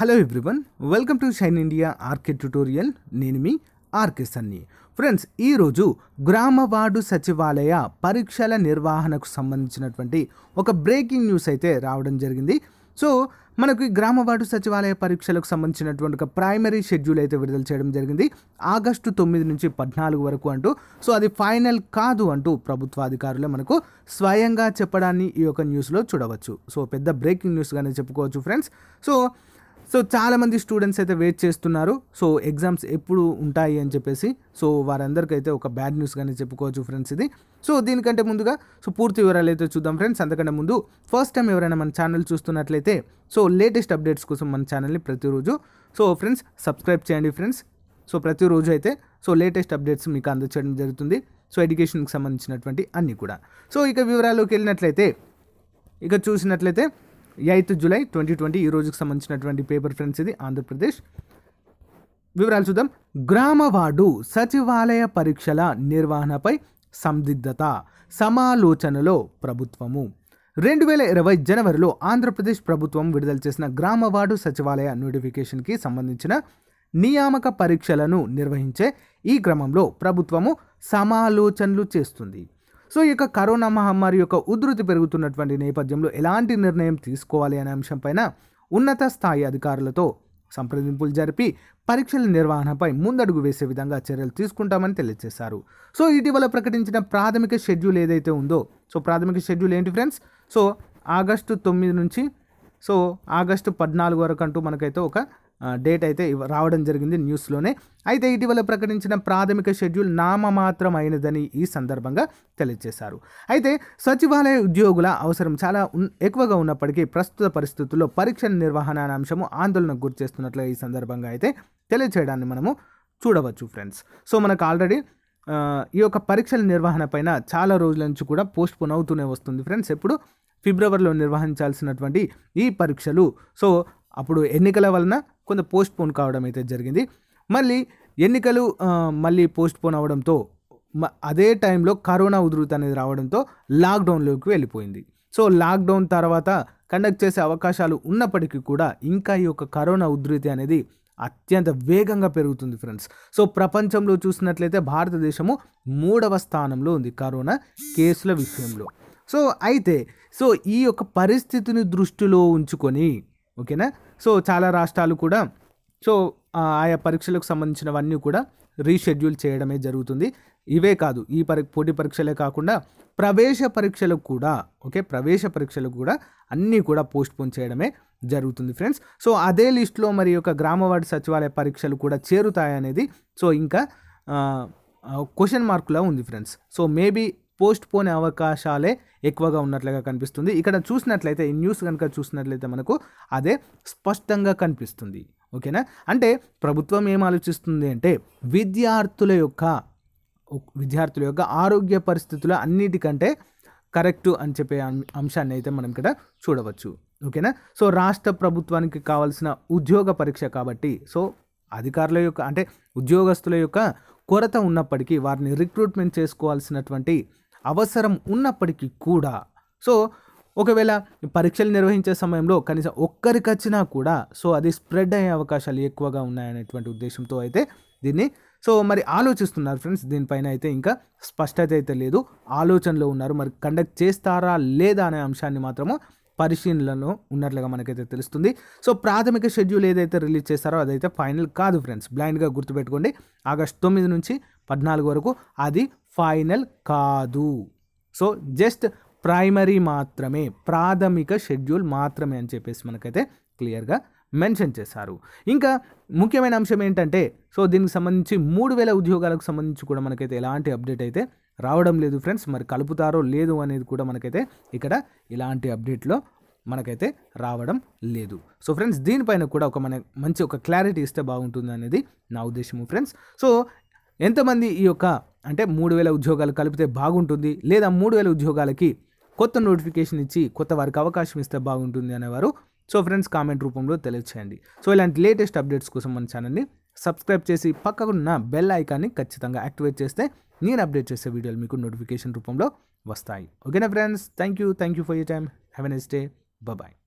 hello everyone welcome to shine India RK tutorial నేను మీ RK సన్ని friends ఈరోజు గ్రామ వార్డు సచివాలయ పరీక్షల నిర్వహణకు సంబంధించినటువంటి ఒక బ్రేకింగ్ న్యూస్ అయితే రావడం జరిగింది సో మనకు గ్రామ వార్డు సచివాలయ పరీక్షలకు సంబంధించినటువంటి ఒక ప్రైమరీ షెడ్యూల్ అయితే విడుదల చేయడం జరిగింది ఆగస్టు తొమ్మిది నుంచి పద్నాలుగు వరకు అంటూ సో అది ఫైనల్ కాదు అంటూ ప్రభుత్వ అధికారులే మనకు స్వయంగా చెప్పడాన్ని ఈ యొక్క న్యూస్లో చూడవచ్చు సో పెద్ద బ్రేకింగ్ న్యూస్గానే చెప్పుకోవచ్చు ఫ్రెండ్స్ సో సో చాలామంది స్టూడెంట్స్ అయితే వెయిట్ చేస్తున్నారు సో ఎగ్జామ్స్ ఎప్పుడు ఉంటాయి అని చెప్పేసి సో వారందరికైతే ఒక బ్యాడ్ న్యూస్ కానీ చెప్పుకోవచ్చు ఫ్రెండ్స్ ఇది సో దీనికంటే ముందుగా సో పూర్తి వివరాలు అయితే చూద్దాం ఫ్రెండ్స్ అంతకంటే ముందు ఫస్ట్ టైం ఎవరైనా మన ఛానల్ చూస్తున్నట్లయితే సో లేటెస్ట్ అప్డేట్స్ కోసం మన ఛానల్ని ప్రతిరోజు సో ఫ్రెండ్స్ సబ్స్క్రైబ్ చేయండి ఫ్రెండ్స్ సో ప్రతిరోజు అయితే సో లేటెస్ట్ అప్డేట్స్ మీకు అందచేయడం జరుగుతుంది సో ఎడ్యుకేషన్కి సంబంధించినటువంటి అన్నీ కూడా సో ఇక వివరాల్లోకి వెళ్ళినట్లయితే ఇక చూసినట్లయితే ఎయిత్ జూలై ట్వంటీ ట్వంటీ ఈ రోజుకి సంబంధించినటువంటి పేపర్ ఫ్రెండ్స్ ఇది ఆంధ్రప్రదేశ్ వివరాలు చూద్దాం గ్రామవాడు సచివాలయ పరీక్షల నిర్వహణపై సందిగ్ధత సమాలోచనలో ప్రభుత్వము రెండు వేల ఇరవై జనవరిలో ఆంధ్రప్రదేశ్ ప్రభుత్వం విడుదల చేసిన గ్రామవాడు సచివాలయ నోటిఫికేషన్కి సంబంధించిన నియామక పరీక్షలను నిర్వహించే ఈ క్రమంలో ప్రభుత్వము సమాలోచనలు చేస్తుంది సో ఈ యొక్క కరోనా మహమ్మారి యొక్క ఉధృతి పెరుగుతున్నటువంటి నేపథ్యంలో ఎలాంటి నిర్ణయం తీసుకోవాలి అనే అంశంపైన ఉన్నత స్థాయి అధికారులతో సంప్రదింపులు జరిపి పరీక్షల నిర్వహణపై ముందడుగు వేసే విధంగా చర్యలు తీసుకుంటామని తెలియజేశారు సో ఇటీవల ప్రకటించిన ప్రాథమిక షెడ్యూల్ ఏదైతే ఉందో సో ప్రాథమిక షెడ్యూల్ ఏంటి ఫ్రెండ్స్ సో ఆగస్టు తొమ్మిది నుంచి సో ఆగస్టు పద్నాలుగు వరకు అంటూ మనకైతే ఒక డేట్ అయితే రావడం జరిగింది న్యూస్లోనే అయితే ఇటీవల ప్రకటించిన ప్రాథమిక షెడ్యూల్ నామమాత్రం అయినదని ఈ సందర్భంగా తెలియజేశారు అయితే సచివాలయ ఉద్యోగుల అవసరం చాలా ఎక్కువగా ఉన్నప్పటికీ ప్రస్తుత పరిస్థితుల్లో పరీక్షల నిర్వహణ అంశము ఆందోళనకు గురిచేస్తున్నట్లు ఈ సందర్భంగా అయితే తెలియచేయడాన్ని మనము చూడవచ్చు ఫ్రెండ్స్ సో మనకు ఆల్రెడీ ఈ యొక్క పరీక్షల నిర్వహణ పైన చాలా రోజుల నుంచి కూడా పోస్ట్పోన్ అవుతూనే వస్తుంది ఫ్రెండ్స్ ఎప్పుడు ఫిబ్రవరిలో నిర్వహించాల్సినటువంటి ఈ పరీక్షలు సో అప్పుడు ఎన్నికల వలన కొంత పోస్ట్ పోన్ కావడం అయితే జరిగింది మళ్ళీ ఎన్నికలు మళ్ళీ పోస్ట్ పోన్ అవడంతో అదే టైంలో కరోనా ఉధృతి అనేది రావడంతో లాక్డౌన్లోకి వెళ్ళిపోయింది సో లాక్డౌన్ తర్వాత కండక్ట్ చేసే అవకాశాలు ఉన్నప్పటికీ కూడా ఇంకా ఈ యొక్క కరోనా ఉధృతి అనేది అత్యంత వేగంగా పెరుగుతుంది ఫ్రెండ్స్ సో ప్రపంచంలో చూసినట్లయితే భారతదేశము మూడవ స్థానంలో ఉంది కరోనా కేసుల విషయంలో సో అయితే సో ఈ యొక్క పరిస్థితిని దృష్టిలో ఉంచుకొని ఓకేనా సో చాలా రాష్ట్రాలు కూడా సో ఆయా పరీక్షలకు సంబంధించినవన్నీ కూడా రీషెడ్యూల్ చేయడమే జరుగుతుంది ఇవే కాదు ఈ పరి పోటీ పరీక్షలే కాకుండా ప్రవేశ పరీక్షలకు కూడా ఓకే ప్రవేశ పరీక్షలకు కూడా అన్నీ కూడా పోస్ట్ పోన్ చేయడమే జరుగుతుంది ఫ్రెండ్స్ సో అదే లిస్టులో మరి యొక్క గ్రామవార్డు సచివాలయ పరీక్షలు కూడా చేరుతాయనేది సో ఇంకా క్వశ్చన్ మార్కులా ఉంది ఫ్రెండ్స్ సో మేబీ పోస్ట్ పోనే అవకాశాలే ఎక్కువగా ఉన్నట్లుగా కనిపిస్తుంది ఇక్కడ చూసినట్లయితే ఈ న్యూస్ కనుక చూసినట్లయితే మనకు అదే స్పష్టంగా కనిపిస్తుంది ఓకేనా అంటే ప్రభుత్వం ఏం ఆలోచిస్తుంది అంటే విద్యార్థుల యొక్క విద్యార్థుల యొక్క ఆరోగ్య పరిస్థితుల అన్నిటికంటే కరెక్టు అని చెప్పే అంశాన్ని అయితే మనం ఇక్కడ చూడవచ్చు ఓకేనా సో రాష్ట్ర ప్రభుత్వానికి కావాల్సిన ఉద్యోగ పరీక్ష కాబట్టి సో అధికారుల యొక్క అంటే ఉద్యోగస్తుల యొక్క కొరత ఉన్నప్పటికీ వారిని రిక్రూట్మెంట్ చేసుకోవాల్సినటువంటి అవసరం ఉన్నప్పటికీ కూడా సో ఒకవేళ పరీక్షలు నిర్వహించే సమయంలో కనీసం ఒక్కరికి వచ్చినా కూడా సో అది స్ప్రెడ్ అయ్యే అవకాశాలు ఎక్కువగా ఉన్నాయనేటువంటి ఉద్దేశంతో అయితే దీన్ని సో మరి ఆలోచిస్తున్నారు ఫ్రెండ్స్ దీనిపైన అయితే ఇంకా స్పష్టత అయితే లేదు ఆలోచనలో ఉన్నారు మరి కండక్ట్ చేస్తారా లేదా అనే అంశాన్ని మాత్రము పరిశీలనలో ఉన్నట్లుగా మనకైతే తెలుస్తుంది సో ప్రాథమిక షెడ్యూల్ ఏదైతే రిలీజ్ చేస్తారో అదైతే ఫైనల్ కాదు ఫ్రెండ్స్ బ్లైండ్గా గుర్తుపెట్టుకోండి ఆగస్ట్ తొమ్మిది నుంచి పద్నాలుగు వరకు అది ఫైనల్ కాదు సో జస్ట్ ప్రైమరీ మాత్రమే ప్రాథమిక షెడ్యూల్ మాత్రమే అని చెప్పేసి మనకైతే క్లియర్గా మెన్షన్ చేశారు ఇంకా ముఖ్యమైన అంశం ఏంటంటే సో దీనికి సంబంధించి మూడు వేల ఉద్యోగాలకు సంబంధించి కూడా మనకైతే ఎలాంటి అప్డేట్ అయితే రావడం లేదు ఫ్రెండ్స్ మరి కలుపుతారో లేదు అనేది కూడా మనకైతే ఇక్కడ ఇలాంటి అప్డేట్లో మనకైతే రావడం లేదు సో ఫ్రెండ్స్ దీనిపైన కూడా ఒక మన మంచి ఒక క్లారిటీ ఇస్తే బాగుంటుంది అనేది నా ఉద్దేశము ఫ్రెండ్స్ సో ఎంతమంది ఈ యొక్క అంటే మూడు వేల ఉద్యోగాలు కలిపితే బాగుంటుంది లేదా మూడు వేల ఉద్యోగాలకి కొత్త నోటిఫికేషన్ ఇచ్చి కొత్త వారికి అవకాశం ఇస్తే బాగుంటుంది అనేవారు సో ఫ్రెండ్స్ కామెంట్ రూపంలో తెలియచేయండి సో ఇలాంటి లేటెస్ట్ అప్డేట్స్ కోసం మన ఛానల్ని సబ్స్క్రైబ్ చేసి పక్కకున్న బెల్ ఐకాన్ని ఖచ్చితంగా యాక్టివేట్ చేస్తే నేను అప్డేట్ చేసే వీడియోలు మీకు నోటిఫికేషన్ రూపంలో వస్తాయి ఓకేనా friends thank you thank you for you time have a nice day bye